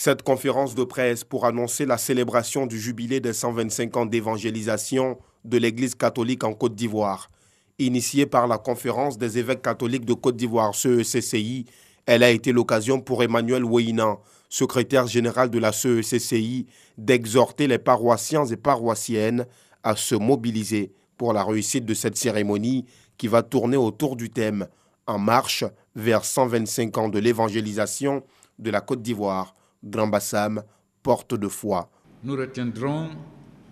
Cette conférence de presse pour annoncer la célébration du jubilé des 125 ans d'évangélisation de l'Église catholique en Côte d'Ivoire. Initiée par la conférence des évêques catholiques de Côte d'Ivoire, CECCI, elle a été l'occasion pour Emmanuel Weinan, secrétaire général de la CECCI, d'exhorter les paroissiens et paroissiennes à se mobiliser pour la réussite de cette cérémonie qui va tourner autour du thème En marche vers 125 ans de l'évangélisation de la Côte d'Ivoire. Bassam, porte de foi. Nous retiendrons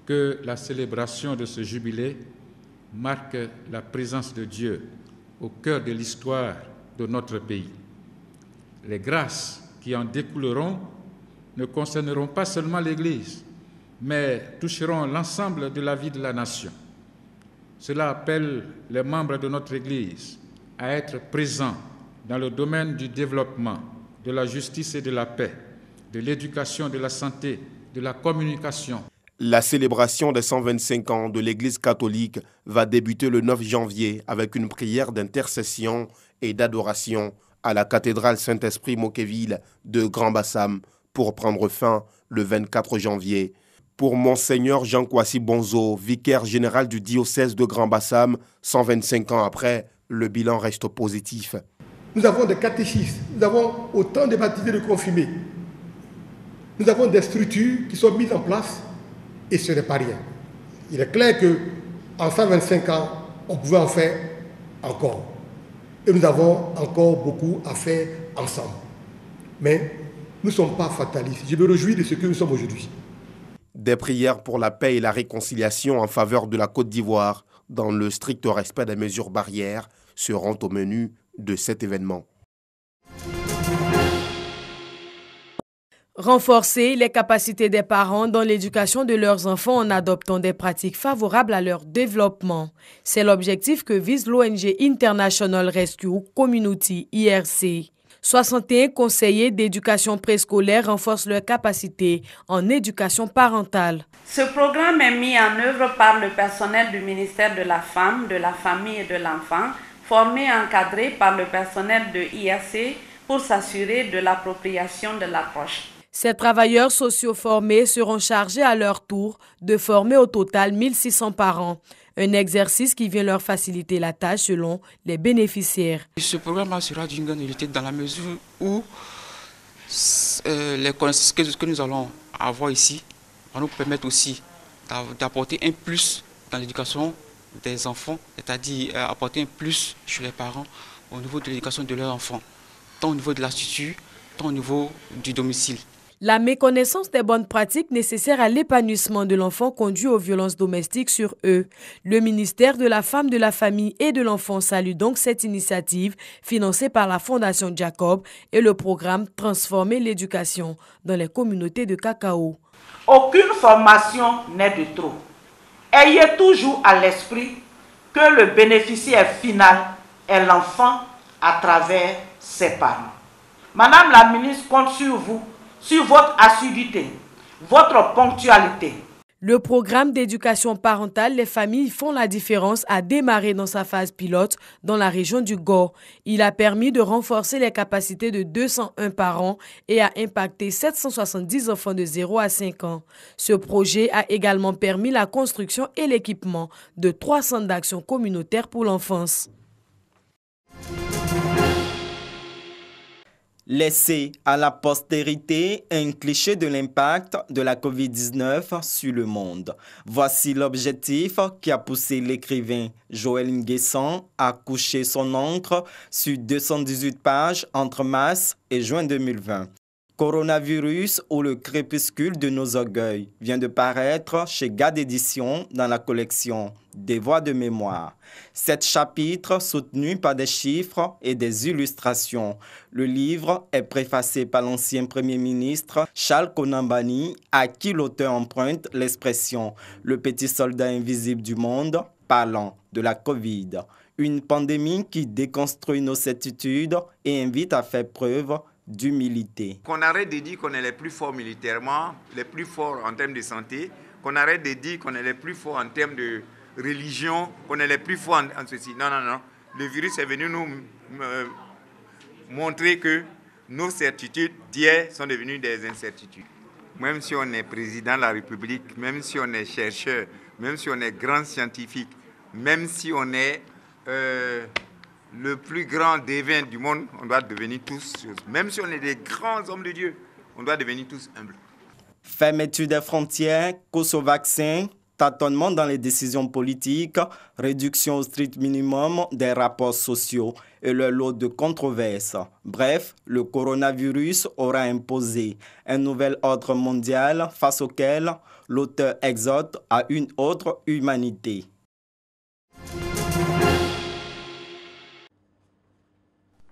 que la célébration de ce jubilé marque la présence de Dieu au cœur de l'histoire de notre pays. Les grâces qui en découleront ne concerneront pas seulement l'Église, mais toucheront l'ensemble de la vie de la nation. Cela appelle les membres de notre Église à être présents dans le domaine du développement, de la justice et de la paix, de l'éducation, de la santé, de la communication. La célébration des 125 ans de l'Église catholique va débuter le 9 janvier avec une prière d'intercession et d'adoration à la cathédrale Saint-Esprit moqueville de Grand-Bassam pour prendre fin le 24 janvier. Pour Monseigneur Jean Kwasi Bonzo, vicaire général du diocèse de Grand-Bassam, 125 ans après, le bilan reste positif. Nous avons des catéchistes, nous avons autant de baptisés de confirmés. Nous avons des structures qui sont mises en place et ce n'est pas rien. Il est clair que en 125 ans, on pouvait en faire encore. Et nous avons encore beaucoup à faire ensemble. Mais nous ne sommes pas fatalistes. Je me réjouis de ce que nous sommes aujourd'hui. Des prières pour la paix et la réconciliation en faveur de la Côte d'Ivoire, dans le strict respect des mesures barrières, seront au menu de cet événement. Renforcer les capacités des parents dans l'éducation de leurs enfants en adoptant des pratiques favorables à leur développement. C'est l'objectif que vise l'ONG International Rescue Community IRC. 61 conseillers d'éducation préscolaire renforcent leurs capacités en éducation parentale. Ce programme est mis en œuvre par le personnel du ministère de la Femme, de la Famille et de l'Enfant, formé et encadré par le personnel de IRC pour s'assurer de l'appropriation de l'approche. Ces travailleurs sociaux formés seront chargés à leur tour de former au total 1600 parents. un exercice qui vient leur faciliter la tâche selon les bénéficiaires. Ce programme sera d'une grande utilité dans la mesure où euh, les connaissances que nous allons avoir ici vont nous permettre aussi d'apporter un plus dans l'éducation des enfants, c'est-à-dire euh, apporter un plus chez les parents au niveau de l'éducation de leurs enfants, tant au niveau de l'institut, tant au niveau du domicile. La méconnaissance des bonnes pratiques nécessaires à l'épanouissement de l'enfant conduit aux violences domestiques sur eux. Le ministère de la Femme, de la Famille et de l'Enfant salue donc cette initiative financée par la Fondation Jacob et le programme Transformer l'éducation dans les communautés de cacao. Aucune formation n'est de trop. Ayez toujours à l'esprit que le bénéficiaire final est l'enfant à travers ses parents. Madame la ministre compte sur vous sur votre assiduité, votre ponctualité. Le programme d'éducation parentale Les familles font la différence a démarré dans sa phase pilote dans la région du Gore. Il a permis de renforcer les capacités de 201 parents et a impacté 770 enfants de 0 à 5 ans. Ce projet a également permis la construction et l'équipement de 300 d'action communautaires pour l'enfance. Laisser à la postérité un cliché de l'impact de la COVID-19 sur le monde. Voici l'objectif qui a poussé l'écrivain Joël Nguesson à coucher son encre sur 218 pages entre mars et juin 2020. Coronavirus ou le crépuscule de nos orgueils vient de paraître chez GAD Édition dans la collection Des voix de mémoire. Sept chapitre soutenu par des chiffres et des illustrations. Le livre est préfacé par l'ancien Premier ministre Charles Konambani, à qui l'auteur emprunte l'expression Le petit soldat invisible du monde parlant de la Covid. Une pandémie qui déconstruit nos certitudes et invite à faire preuve d'humilité. Qu'on arrête de dire qu'on est les plus forts militairement, les plus forts en termes de santé, qu'on arrête de dire qu'on est les plus forts en termes de religion, qu'on est les plus forts en, ceci. Non, non, non. Le virus est venu nous euh, montrer que nos certitudes d'hier sont devenues des incertitudes. Même si on est président de la République, même si on est chercheur, même si on est grand scientifique, même si on est... Euh, le plus grand devin du monde, on doit devenir tous, même si on est des grands hommes de Dieu, on doit devenir tous humbles. Fermeture des frontières, course au vaccin, tâtonnement dans les décisions politiques, réduction au strict minimum des rapports sociaux et le lot de controverses. Bref, le coronavirus aura imposé un nouvel ordre mondial face auquel l'auteur exhorte à une autre humanité.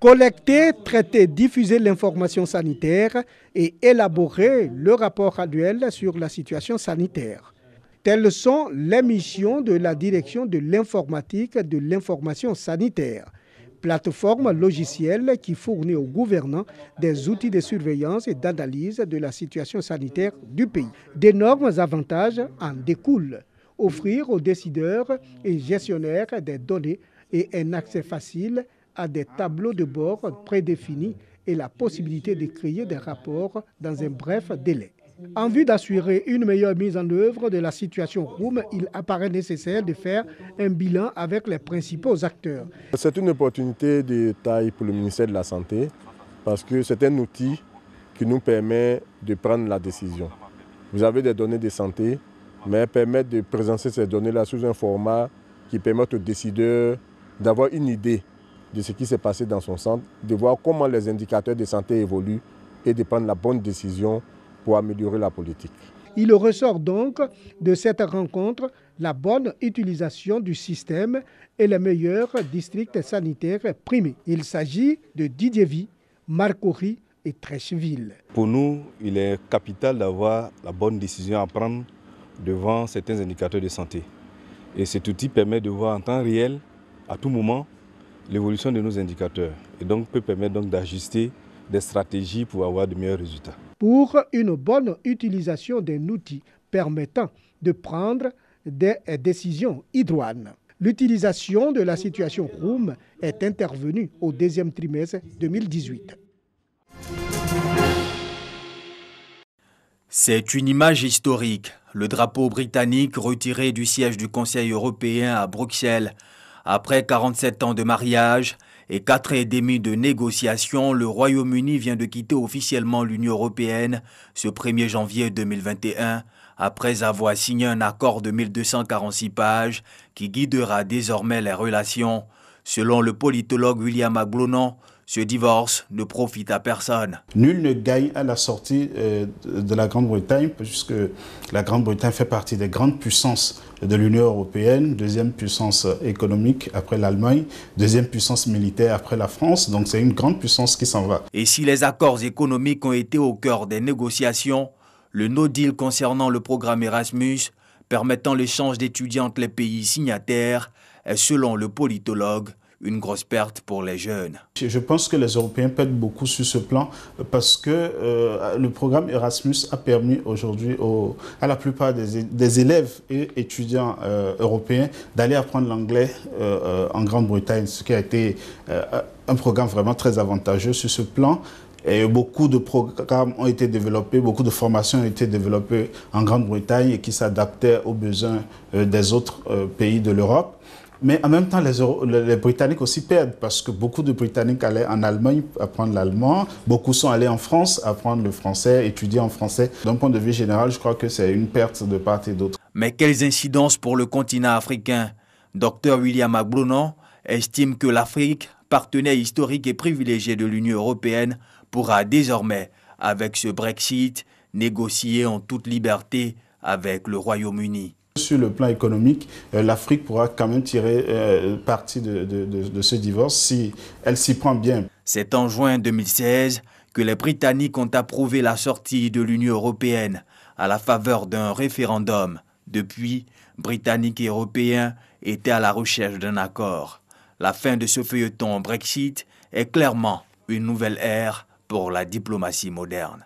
collecter, traiter, diffuser l'information sanitaire et élaborer le rapport annuel sur la situation sanitaire. Telles sont les missions de la direction de l'informatique de l'information sanitaire, plateforme logicielle qui fournit aux gouvernants des outils de surveillance et d'analyse de la situation sanitaire du pays. D'énormes avantages en découlent. Offrir aux décideurs et gestionnaires des données et un accès facile à des tableaux de bord prédéfinis et la possibilité de créer des rapports dans un bref délai. En vue d'assurer une meilleure mise en œuvre de la situation Room, il apparaît nécessaire de faire un bilan avec les principaux acteurs. C'est une opportunité de taille pour le ministère de la Santé parce que c'est un outil qui nous permet de prendre la décision. Vous avez des données de santé, mais permettre de présenter ces données-là sous un format qui permette aux décideurs d'avoir une idée de ce qui s'est passé dans son centre, de voir comment les indicateurs de santé évoluent et de prendre la bonne décision pour améliorer la politique. Il ressort donc de cette rencontre la bonne utilisation du système et les meilleurs districts sanitaires primés. Il s'agit de Vie, Marcory et Trècheville. Pour nous, il est capital d'avoir la bonne décision à prendre devant certains indicateurs de santé. Et cet outil permet de voir en temps réel, à tout moment, l'évolution de nos indicateurs et donc peut permettre donc d'ajuster des stratégies pour avoir de meilleurs résultats. Pour une bonne utilisation d'un outil permettant de prendre des décisions idoines. L'utilisation de la situation Room est intervenue au deuxième trimestre 2018. C'est une image historique, le drapeau britannique retiré du siège du Conseil européen à Bruxelles. Après 47 ans de mariage et quatre et demi de négociations, le Royaume-Uni vient de quitter officiellement l'Union européenne ce 1er janvier 2021 après avoir signé un accord de 1246 pages qui guidera désormais les relations. Selon le politologue William Aglonon, ce divorce ne profite à personne. Nul ne gagne à la sortie euh, de la Grande-Bretagne, puisque la Grande-Bretagne fait partie des grandes puissances de l'Union européenne, deuxième puissance euh, économique après l'Allemagne, deuxième puissance militaire après la France. Donc c'est une grande puissance qui s'en va. Et si les accords économiques ont été au cœur des négociations, le no deal concernant le programme Erasmus, permettant l'échange d'étudiants entre les pays signataires, est selon le politologue une grosse perte pour les jeunes. Je pense que les Européens perdent beaucoup sur ce plan euh, parce que euh, le programme Erasmus a permis aujourd'hui à la plupart des, élèves et étudiants euh, européens d'aller apprendre l'anglais en Grande-Bretagne, ce qui a été un programme vraiment très avantageux sur ce plan. Et beaucoup de programmes ont été développés, beaucoup de formations ont été développées en Grande-Bretagne et qui s'adaptaient aux besoins des autres pays de l'Europe. Mais en même temps, les, Britanniques aussi perdent parce que beaucoup de Britanniques allaient en Allemagne apprendre l'allemand, beaucoup sont allés en France apprendre le français, étudier en français. D'un point de vue général, je crois que c'est une perte de part et d'autre. Mais quelles incidences pour le continent africain Dr William Agbronan estime que l'Afrique, partenaire historique et privilégié de l'Union européenne, pourra désormais, avec ce Brexit, négocier en toute liberté avec le Royaume-Uni. Sur le plan économique, euh, l'Afrique pourra quand même tirer euh, parti de, ce divorce si elle s'y prend bien. C'est en juin 2016 que les Britanniques ont approuvé la sortie de l'Union européenne à la faveur d'un référendum. Depuis, Britanniques et Européens étaient à la recherche d'un accord. La fin de ce feuilleton Brexit est clairement une nouvelle ère pour la diplomatie moderne.